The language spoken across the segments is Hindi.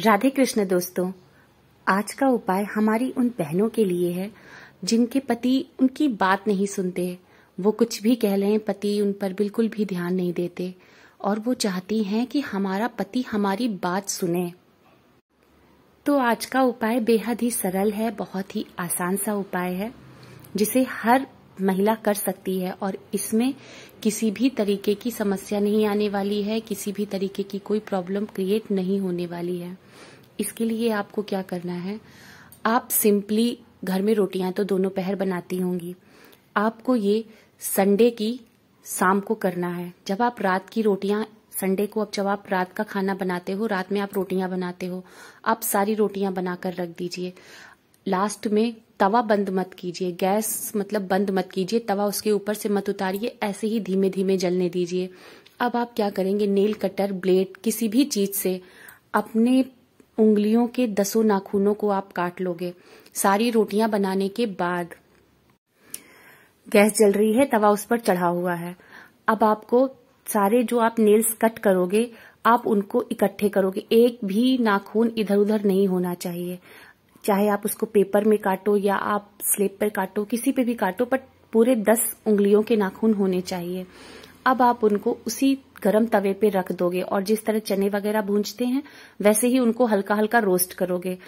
राधे कृष्ण दोस्तों आज का उपाय हमारी उन बहनों के लिए है जिनके पति उनकी बात नहीं सुनते वो कुछ भी कह लें पति उन पर बिल्कुल भी ध्यान नहीं देते और वो चाहती हैं कि हमारा पति हमारी बात सुने तो आज का उपाय बेहद ही सरल है बहुत ही आसान सा उपाय है जिसे हर महिला कर सकती है और इसमें किसी भी तरीके की समस्या नहीं आने वाली है किसी भी तरीके की कोई प्रॉब्लम क्रिएट नहीं होने वाली है इसके लिए आपको क्या करना है आप सिंपली घर में रोटियां तो दोनों पहर बनाती होंगी आपको ये संडे की शाम को करना है जब आप रात की रोटियां संडे को अब जब आप रात का खाना बनाते हो रात में आप रोटियां बनाते हो आप सारी रोटियां बनाकर रख दीजिए लास्ट में तवा बंद मत कीजिए गैस मतलब बंद मत कीजिए तवा उसके ऊपर से मत उतारिए ऐसे ही धीमे धीमे जलने दीजिए अब आप क्या करेंगे नेल कटर ब्लेड किसी भी चीज से अपने उंगलियों के दसों नाखूनों को आप काट लोगे सारी रोटियां बनाने के बाद गैस जल रही है तवा उस पर चढ़ा हुआ है अब आपको सारे जो आप नेल्स कट करोगे आप उनको इकट्ठे करोगे एक भी नाखून इधर उधर नहीं होना चाहिए चाहे आप उसको पेपर में काटो या आप स्लेब पर काटो किसी पे भी काटो बट पूरे दस उंगलियों के नाखून होने चाहिए अब आप उनको उसी गरम तवे पे रख दोगे और जिस तरह चने वगैरह भूंजते हैं वैसे ही उनको हल्का हल्का रोस्ट करोगे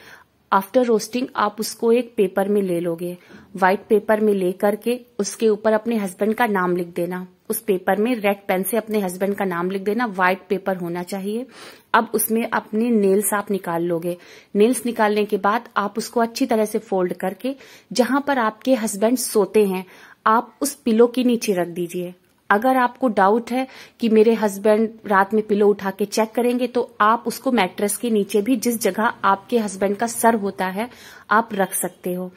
आफ्टर रोस्टिंग आप उसको एक पेपर में ले लोगे व्हाइट पेपर में ले करके उसके ऊपर अपने हस्बैंड का नाम लिख देना उस पेपर में रेड पेन से अपने हस्बैंड का नाम लिख देना व्हाइट पेपर होना चाहिए अब उसमें अपने नेल्स आप निकाल लोगे नेल्स निकालने के बाद आप उसको अच्छी तरह से फोल्ड करके जहां पर आपके हस्बैंड सोते हैं आप उस पिलो के नीचे रख दीजिए अगर आपको डाउट है कि मेरे हस्बैंड रात में पिलो उठा के चेक करेंगे तो आप उसको मैट्रेस के नीचे भी जिस जगह आपके हस्बैंड का सर होता है आप रख सकते हो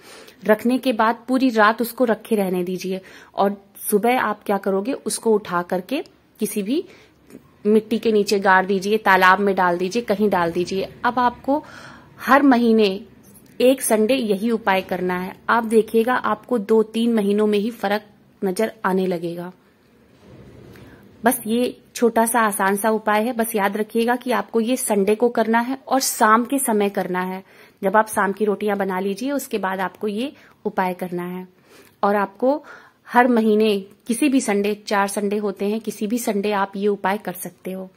रखने के बाद पूरी रात उसको रखे रहने दीजिए और सुबह आप क्या करोगे उसको उठा करके किसी भी मिट्टी के नीचे गाड़ दीजिए तालाब में डाल दीजिए कहीं डाल दीजिए अब आपको हर महीने एक संडे यही उपाय करना है आप देखिएगा आपको दो तीन महीनों में ही फर्क नजर आने लगेगा बस ये छोटा सा आसान सा उपाय है बस याद रखिएगा कि आपको ये संडे को करना है और शाम के समय करना है जब आप शाम की रोटियां बना लीजिए उसके बाद आपको ये उपाय करना है और आपको हर महीने किसी भी संडे चार संडे होते हैं किसी भी संडे आप ये उपाय कर सकते हो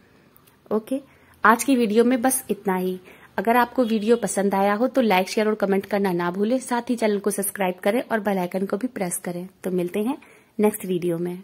ओके आज की वीडियो में बस इतना ही अगर आपको वीडियो पसंद आया हो तो लाइक शेयर और कमेंट करना ना भूलें साथ ही चैनल को सब्सक्राइब करें और बेल आइकन को भी प्रेस करें तो मिलते हैं नेक्स्ट वीडियो में